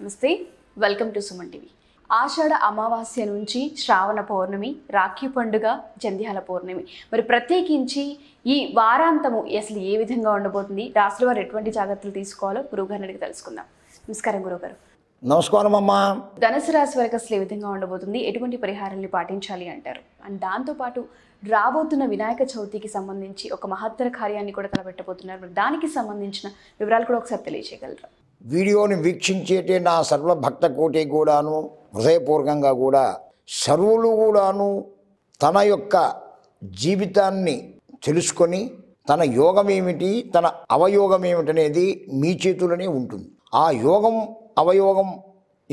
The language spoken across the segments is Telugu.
నమస్తే వెల్కమ్ టు సుమన్ టీవీ ఆషాఢ అమావాస్య నుంచి శ్రావణ పౌర్ణమి రాఖీ పండుగ జంధ్యాల పౌర్ణమి మరి ప్రత్యేకించి ఈ వారాంతము అసలు ఏ విధంగా ఉండబోతుంది రాష్ట్ర వారు ఎటువంటి జాగ్రత్తలు తీసుకోవాలో గురువుగారిని అడిగి తెలుసుకుందాం నమస్కారం గురువుగారు నమస్కారం అమ్మా ధనుసు రాశి వరకు అసలు ఏ విధంగా ఉండబోతుంది ఎటువంటి పరిహారాన్ని పాటించాలి అంటారు అండ్ దాంతోపాటు రాబోతున్న వినాయక చవితికి సంబంధించి ఒక మహత్తర కార్యాన్ని కూడా తలపెట్టబోతున్నారు దానికి సంబంధించిన వివరాలు కూడా ఒకసారి తెలియజేయగలరు వీడియోని వీక్షించేటే నా సర్వ భక్త కోటి కూడాను హృదయపూర్వకంగా కూడా సర్వులు కూడాను తన యొక్క జీవితాన్ని తెలుసుకొని తన యోగం ఏమిటి తన అవయోగం ఏమిటనేది మీ చేతులనే ఉంటుంది ఆ యోగం అవయోగం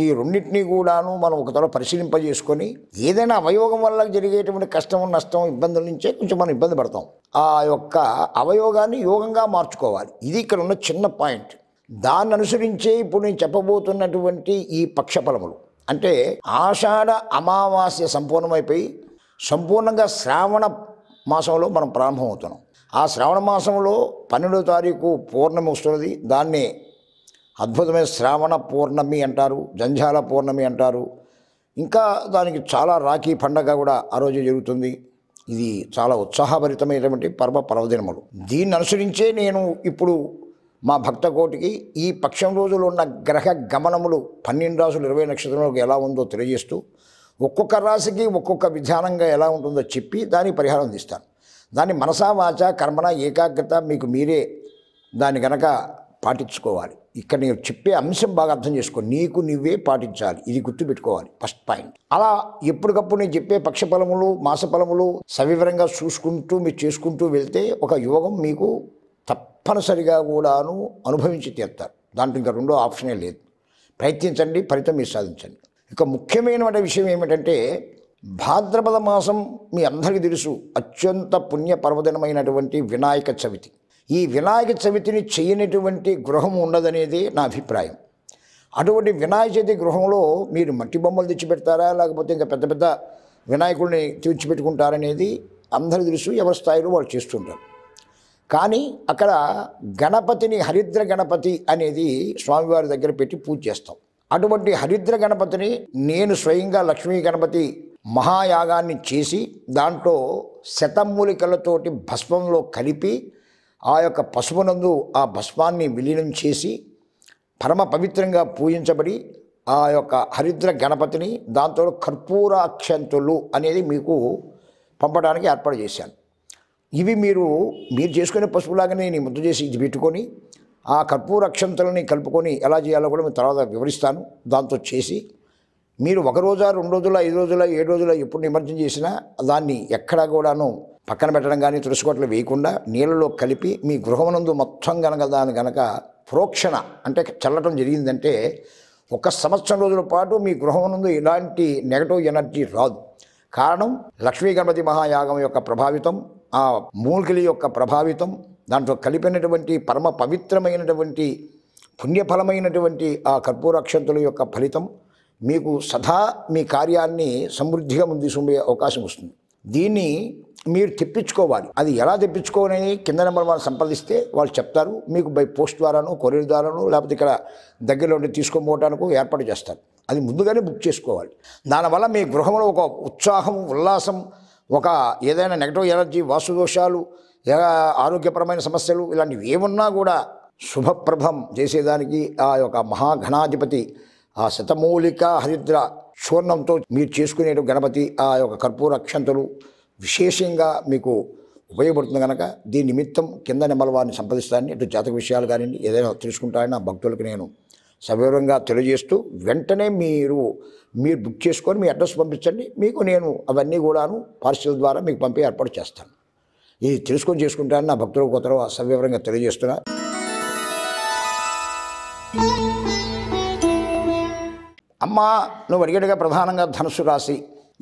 ఈ రెండింటినీ కూడాను మనం ఒక తర పరిశీలింపజేసుకొని ఏదైనా అవయోగం వల్ల జరిగేటువంటి కష్టం నష్టం ఇబ్బందుల నుంచే కొంచెం మనం ఇబ్బంది పడతాం ఆ యొక్క అవయోగాన్ని యోగంగా మార్చుకోవాలి ఇది ఇక్కడ ఉన్న చిన్న పాయింట్ దాన్ని అనుసరించే ఇప్పుడు నేను చెప్పబోతున్నటువంటి ఈ పక్షఫలములు అంటే ఆషాఢ అమావాస్య సంపూర్ణమైపోయి సంపూర్ణంగా శ్రావణ మాసంలో మనం ప్రారంభమవుతున్నాం ఆ శ్రావణ మాసంలో పన్నెండో తారీఖు పూర్ణమి వస్తున్నది దాన్ని అద్భుతమైన శ్రావణ పూర్ణమి అంటారు జంజాల పూర్ణమి అంటారు ఇంకా దానికి చాలా రాఖీ పండగ కూడా ఆ రోజు జరుగుతుంది ఇది చాలా ఉత్సాహభరితమైనటువంటి పర్వ పర్వదినములు దీన్ని అనుసరించే నేను ఇప్పుడు మా భక్తకోటికి ఈ పక్షం రోజులు ఉన్న గ్రహ గమనములు పన్నెండు రాసులు ఇరవై నక్షత్రంలోకి ఎలా ఉందో తెలియజేస్తూ ఒక్కొక్క రాశికి ఒక్కొక్క విధానంగా ఎలా ఉంటుందో చెప్పి దానికి పరిహారం అందిస్తాను దాన్ని మనసా వాచ కర్మణ ఏకాగ్రత మీకు మీరే దాన్ని గనక పాటించుకోవాలి ఇక్కడ నేను చెప్పే అంశం బాగా అర్థం చేసుకో నీకు నువ్వే పాటించాలి ఇది గుర్తుపెట్టుకోవాలి ఫస్ట్ పాయింట్ అలా ఎప్పటికప్పుడు నేను చెప్పే పక్ష ఫలములు మాస ఫలములు సవివరంగా చూసుకుంటూ మీరు చేసుకుంటూ వెళ్తే ఒక యోగం మీకు తప్పనిసరిగా కూడాను అనుభవించి తీస్తారు దాంట్లో ఇంకా రెండో ఆప్షనే లేదు ప్రయత్నించండి ఫలితం మీరు సాధించండి ఇక ముఖ్యమైన విషయం ఏమిటంటే భాద్రపద మాసం మీ అందరికీ తెలుసు అత్యంత పుణ్య పర్వదినమైనటువంటి వినాయక చవితి ఈ వినాయక చవితిని చేయనటువంటి గృహం ఉండదనేది నా అభిప్రాయం అటువంటి వినాయక చవితి గృహంలో మీరు మట్టి బొమ్మలు తెచ్చిపెడతారా లేకపోతే ఇంకా పెద్ద పెద్ద వినాయకుడిని తెచ్చిపెట్టుకుంటారనేది అందరికీ తెలుసు ఎవరి స్థాయిలో వాళ్ళు చేస్తుంటారు కానీ అక్కడ గణపతిని హరిద్ర గణపతి అనేది స్వామివారి దగ్గర పెట్టి పూజ చేస్తాం అటువంటి హరిద్ర గణపతిని నేను స్వయంగా లక్ష్మీ గణపతి మహాయాగాన్ని చేసి దాంట్లో శతమూలికలతోటి భస్మంలో కలిపి ఆ యొక్క పశువునందు ఆ భస్మాన్ని విలీనం చేసి పరమ పవిత్రంగా పూజించబడి ఆ యొక్క హరిద్ర గణపతిని దాంతో కర్పూరాక్షంతులు అనేది మీకు పంపడానికి ఏర్పాటు చేశాను ఇవి మీరు మీరు చేసుకునే పసుపులాగానే నేను ముద్ద చేసి ఇది పెట్టుకొని ఆ కర్పూర అక్షంతలని కలుపుకొని ఎలా చేయాలో కూడా మీ తర్వాత వివరిస్తాను దాంతో చేసి మీరు ఒక రోజా రెండు రోజుల ఐదు రోజుల ఏడు రోజుల ఎప్పుడు నిమజ్జనం చేసినా దాన్ని ఎక్కడా కూడాను పక్కన పెట్టడం కానీ తులసికోట్లు వేయకుండా నీళ్ళలో కలిపి మీ గృహమునందు మొత్తం గనక దాని గనక ప్రోక్షణ అంటే చల్లటం జరిగిందంటే ఒక సంవత్సరం రోజుల పాటు మీ గృహమునందు ఎలాంటి నెగటివ్ ఎనర్జీ రాదు కారణం లక్ష్మీ గణపతి మహాయాగం యొక్క ప్రభావితం ఆ మూలికల యొక్క ప్రభావితం దాంట్లో కలిపినటువంటి పరమ పవిత్రమైనటువంటి పుణ్యఫలమైనటువంటి ఆ కర్పూరక్షంతుల యొక్క ఫలితం మీకు సదా మీ కార్యాన్ని సమృద్ధిగా ముందుసుండే అవకాశం వస్తుంది దీన్ని మీరు తెప్పించుకోవాలి అది ఎలా తెప్పించుకోవాలని కింద నెంబర్ వాళ్ళు సంప్రదిస్తే వాళ్ళు చెప్తారు మీకు బై పోస్ట్ ద్వారాను కొరియర్ ద్వారాను లేకపోతే ఇక్కడ దగ్గరలో ఉండి తీసుకొని పోవటానికి ఏర్పాటు చేస్తారు అది ముందుగానే బుక్ చేసుకోవాలి దానివల్ల మీ గృహంలో ఒక ఉత్సాహం ఉల్లాసం ఒక ఏదైనా నెగటివ్ ఎనర్జీ వాసుదోషాలు ఆరోగ్యపరమైన సమస్యలు ఇలాంటివి ఏమున్నా కూడా శుభప్రభం చేసేదానికి ఆ యొక్క మహాఘనాధిపతి ఆ శతమూలిక హరిద్ర చూర్ణంతో మీరు చేసుకునే గణపతి ఆ యొక్క కర్పూర అక్షంతలు విశేషంగా మీకు ఉపయోగపడుతుంది కనుక దీని నిమిత్తం కింద నెమలవారిని సంప్రదిస్తానని ఇటు జాతక విషయాలు కానివ్వండి ఏదైనా తెలుసుకుంటానని నా భక్తులకు నేను సవివరంగా తెలియజేస్తూ వెంటనే మీరు మీరు బుక్ చేసుకొని మీ అడ్రస్ పంపించండి మీకు నేను అవన్నీ కూడాను పార్సిల్ ద్వారా మీకు పంపి ఏర్పాటు చేస్తాను ఇది తెలుసుకొని చేసుకుంటానని నా భక్తుల కొత్తలో సవివరంగా తెలియజేస్తున్నా అమ్మ నువ్వు అడిగడిగా ప్రధానంగా ధనుసు రాశి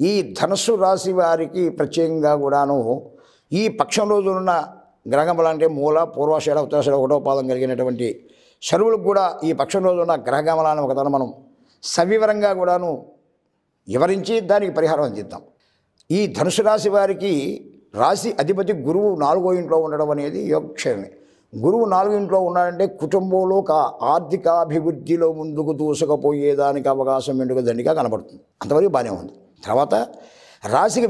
ఈ ధనుసు రాశి వారికి ప్రత్యేకంగా కూడాను ఈ పక్షం రోజులున్న గ్రహం అంటే మూల పూర్వాషాఢ ఉత్తరాషాఢ ఒకటో పాదం కలిగినటువంటి శరువులకు కూడా ఈ పక్షం రోజున ఒక ఒకదాన్ని మనం సవివరంగా కూడాను వివరించి దానికి పరిహారం అందిద్దాం ఈ ధనుసు రాశి వారికి రాశి అధిపతి గురువు నాలుగో ఇంట్లో ఉండడం అనేది యోగక్షేమే గురువు నాలుగు ఇంట్లో ఉన్నాడంటే కుటుంబంలో ఒక ఆర్థికాభివృద్ధిలో ముందుకు దూసుకపోయేదానికి అవకాశం వెనుక దండిగా కనబడుతుంది అంతవరకు బాగానే ఉంది తర్వాత రాశికి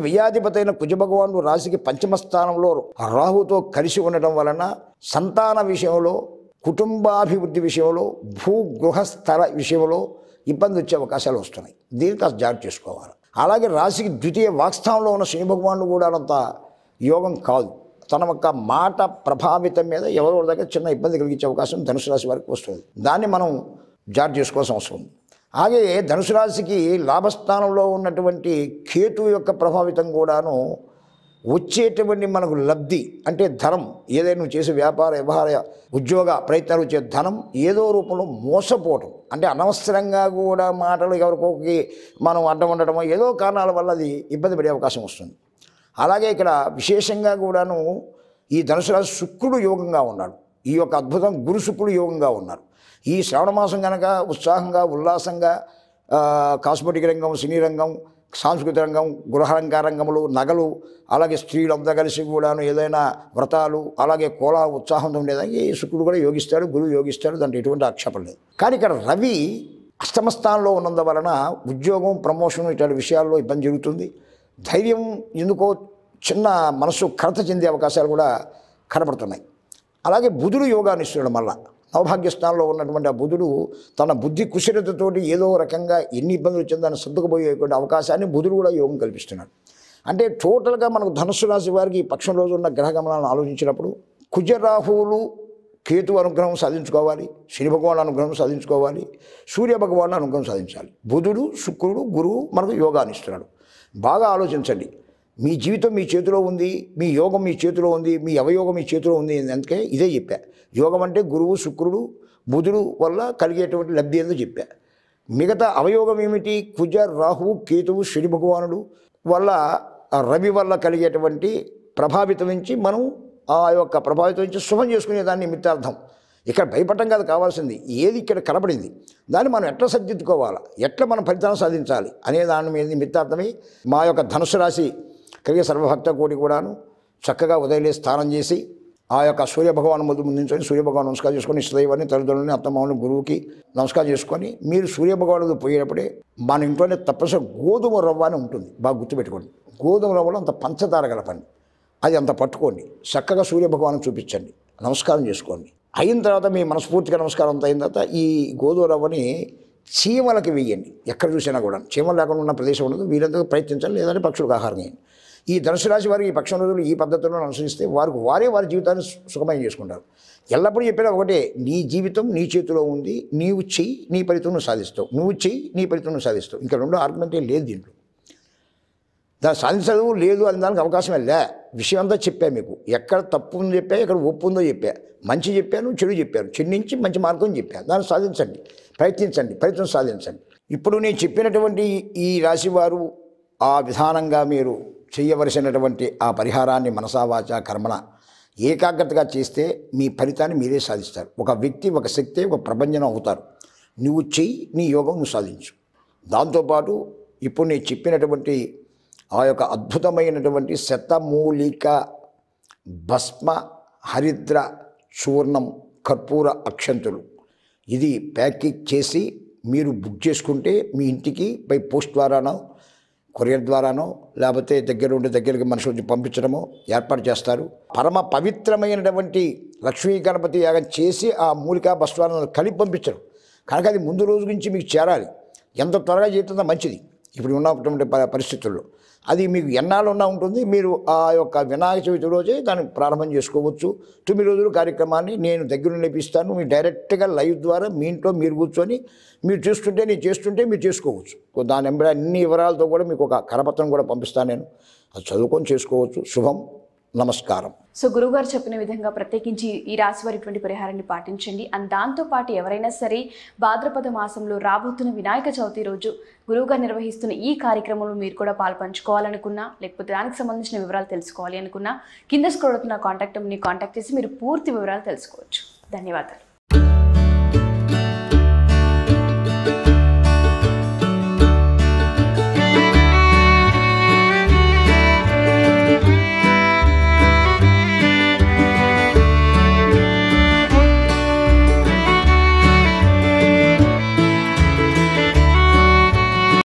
అయిన కుజభగవానుడు రాశికి పంచమ స్థానంలో రాహుతో కలిసి ఉండటం వలన సంతాన విషయంలో కుటుంబాభివృద్ధి విషయంలో భూగృహస్థల విషయంలో ఇబ్బంది వచ్చే అవకాశాలు వస్తున్నాయి దీన్ని కాస్త జాగ్రత్త చేసుకోవాలి అలాగే రాశికి ద్వితీయ వాక్స్థానంలో ఉన్న శని భగవానుడు కూడా అంత యోగం కాదు తన యొక్క మాట ప్రభావితం మీద ఎవరు దగ్గర చిన్న ఇబ్బంది కలిగించే అవకాశం ధనుసు రాశి వారికి వస్తుంది దాన్ని మనం జాగ్రత్త చేసుకోవాల్సిన అవసరం ఉంది అలాగే ధనుసు రాశికి లాభస్థానంలో ఉన్నటువంటి కేతు యొక్క ప్రభావితం కూడాను వచ్చేటువంటి మనకు లబ్ధి అంటే ధనం ఏదైనా చేసే వ్యాపార వ్యవహార ఉద్యోగ ప్రయత్నాలు వచ్చే ధనం ఏదో రూపంలో మోసపోవటం అంటే అనవసరంగా కూడా మాటలు ఎవరికొకరికి మనం అడ్డం ఉండటమో ఏదో కారణాల వల్ల అది ఇబ్బంది పడే అవకాశం వస్తుంది అలాగే ఇక్కడ విశేషంగా కూడాను ఈ ధనుసు రాశి శుక్రుడు యోగంగా ఉన్నాడు ఈ యొక్క అద్భుతం గురు శుక్రుడు యోగంగా ఉన్నారు ఈ శ్రావణ మాసం కనుక ఉత్సాహంగా ఉల్లాసంగా కాస్మెటిక్ రంగం సినీ రంగం సాంస్కృతిక రంగం గృహరంగ రంగములు నగలు అలాగే అంతా కలిసి కూడాను ఏదైనా వ్రతాలు అలాగే కోలా ఉత్సాహంతో ఉండేదానికి శుక్రుడు కూడా యోగిస్తాడు గురువు యోగిస్తాడు దాంట్లో ఎటువంటి ఆక్షేపం లేదు కానీ ఇక్కడ రవి అష్టమస్థానంలో ఉన్నందువలన ఉద్యోగం ప్రమోషన్ ఇటువంటి విషయాల్లో ఇబ్బంది జరుగుతుంది ధైర్యం ఎందుకో చిన్న మనసు కరత చెందే అవకాశాలు కూడా కనబడుతున్నాయి అలాగే బుధుడు యోగాన్ని ఇస్తున్నాడు మళ్ళా నవభాగ్యస్థానంలో ఉన్నటువంటి ఆ బుధుడు తన బుద్ధి కుశలతతోటి ఏదో రకంగా ఎన్ని ఇబ్బందులు చెందని సర్దుకుపోయేటువంటి అవకాశాన్ని బుధుడు కూడా యోగం కల్పిస్తున్నాడు అంటే టోటల్గా మనకు ధనుసు రాశి వారికి ఈ పక్షం రోజు ఉన్న గ్రహ గమనాలను ఆలోచించినప్పుడు కుజరాహువులు కేతు అనుగ్రహం సాధించుకోవాలి శని భగవాన్ అనుగ్రహం సాధించుకోవాలి సూర్య భగవాన్ అనుగ్రహం సాధించాలి బుధుడు శుక్రుడు గురువు మనకు యోగాన్ని ఇస్తున్నాడు బాగా ఆలోచించండి మీ జీవితం మీ చేతిలో ఉంది మీ యోగం మీ చేతిలో ఉంది మీ అవయోగం మీ చేతిలో ఉంది అందుకే ఇదే చెప్పా యోగం అంటే గురువు శుక్రుడు బుధుడు వల్ల కలిగేటువంటి లబ్ధి అని చెప్పా మిగతా అవయోగం ఏమిటి కుజ రాహువు కేతువు శని భగవానుడు వల్ల రవి వల్ల కలిగేటువంటి ప్రభావితం నుంచి మనం ఆ యొక్క ప్రభావితం నుంచి శుభం చేసుకునే దాన్ని మిత్రార్థం ఇక్కడ భయపడటం కాదు కావాల్సింది ఏది ఇక్కడ కనబడింది దాన్ని మనం ఎట్లా సర్దిద్దుకోవాలా ఎట్లా మనం ఫలితాలను సాధించాలి అనే దాని మీద మిత్రార్థమై మా యొక్క ధనుసు రాశి కలిగే సర్వభక్త కోటి కూడాను చక్కగా ఉదయలే స్నానం చేసి ఆ యొక్క సూర్యభగవాన్ ముందు ముందుంచుకొని సూర్యభగవాన్ నమస్కారం చేసుకొని ఇష్టదైవాన్ని తల్లిదండ్రులని అత్తమ్మని గురువుకి నమస్కారం చేసుకొని మీరు సూర్యభగవాను పోయేటప్పుడే మన ఇంట్లోనే తప్పనిసరి గోధుమ రవ్వ అని ఉంటుంది బాగా గుర్తుపెట్టుకోండి గోధుమ రవ్వలో అంత పంచదార గల పని అది అంత పట్టుకోండి చక్కగా సూర్యభగవాను చూపించండి నమస్కారం చేసుకోండి అయిన తర్వాత మీ మనస్ఫూర్తిగా నమస్కారం అంత అయిన తర్వాత ఈ గోధుమ రవ్వని చీమలకి వేయండి ఎక్కడ చూసినా కూడా చీమలు లేకుండా ఉన్న ప్రదేశం ఉండదు వీళ్ళందరూ ప్రయత్నించాలి లేదంటే పక్షులకు ఆహారం చేయండి ఈ ధనుసు రాశి వారు ఈ పక్షం రోజులు ఈ పద్ధతులను అనుసరిస్తే వారికి వారే వారి జీవితాన్ని సుఖమయం చేసుకుంటారు ఎల్లప్పుడూ చెప్పిన ఒకటే నీ జీవితం నీ చేతిలో ఉంది నీవు చెయ్యి నీ ఫలితం సాధిస్తావు నువ్వు చెయ్యి నీ ఫలితం సాధిస్తావు ఇంకా రెండో ఆర్గ్యుమెంటే లేదు దీంట్లో దాని సాధించడం లేదు అని దానికి అవకాశం లే విషయం అంతా చెప్పా మీకు ఎక్కడ తప్పు ఉందో చెప్పా ఎక్కడ ఒప్పు ఉందో చెప్పా మంచి చెప్పాను చెడు చెప్పాను చెన్నించి మంచి మార్గం చెప్పాను దాన్ని సాధించండి ప్రయత్నించండి ప్రయత్నం సాధించండి ఇప్పుడు నేను చెప్పినటువంటి ఈ రాశివారు ఆ విధానంగా మీరు చేయవలసినటువంటి ఆ పరిహారాన్ని మనసావాచ కర్మణ ఏకాగ్రతగా చేస్తే మీ ఫలితాన్ని మీరే సాధిస్తారు ఒక వ్యక్తి ఒక శక్తి ఒక ప్రపంచం అవుతారు నువ్వు చెయ్యి నీ యోగం నువ్వు సాధించు దాంతోపాటు ఇప్పుడు నేను చెప్పినటువంటి ఆ యొక్క అద్భుతమైనటువంటి శతమూలిక భస్మ హరిద్ర చూర్ణం కర్పూర అక్షంతులు ఇది ప్యాకింగ్ చేసి మీరు బుక్ చేసుకుంటే మీ ఇంటికి బై పోస్ట్ ద్వారానో కొరియర్ ద్వారానో లేకపోతే దగ్గర ఉండే దగ్గరికి మనుషులు పంపించడము ఏర్పాటు చేస్తారు పరమ పవిత్రమైనటువంటి లక్ష్మీ గణపతి యాగం చేసి ఆ మూలికా బస్వాలను కలిపి పంపించరు కనుక అది ముందు రోజు నుంచి మీకు చేరాలి ఎంత త్వరగా చేస్తుందో మంచిది ఇప్పుడు ఉన్నటువంటి పరిస్థితుల్లో అది మీకు ఎన్నాళ్ళున్నా ఉంటుంది మీరు ఆ యొక్క వినాయక చవితి రోజే దాన్ని ప్రారంభం చేసుకోవచ్చు తొమ్మిది రోజుల కార్యక్రమాన్ని నేను దగ్గర నేర్పిస్తాను మీరు డైరెక్ట్గా లైవ్ ద్వారా మీ ఇంట్లో మీరు కూర్చొని మీరు చూస్తుంటే నేను చేస్తుంటే మీరు చేసుకోవచ్చు దాని వెంబడి అన్ని వివరాలతో కూడా మీకు ఒక కరపత్రం కూడా పంపిస్తాను నేను అది చదువుకొని చేసుకోవచ్చు శుభం నమస్కారం సో గురువుగారు చెప్పిన విధంగా ప్రత్యేకించి ఈ రాశి వారి ఇటువంటి పరిహారాన్ని పాటించండి అండ్ దాంతో పాటు ఎవరైనా సరే భాద్రపద మాసంలో రాబోతున్న వినాయక చవితి రోజు గురువుగారు నిర్వహిస్తున్న ఈ కార్యక్రమంలో మీరు కూడా పాల్పంచుకోవాలనుకున్నా లేకపోతే దానికి సంబంధించిన వివరాలు తెలుసుకోవాలి అనుకున్నా కింద స్క్రోల్ అవుతున్న కాంటాక్ట్ కాంటాక్ట్ చేసి మీరు పూర్తి వివరాలు తెలుసుకోవచ్చు ధన్యవాదాలు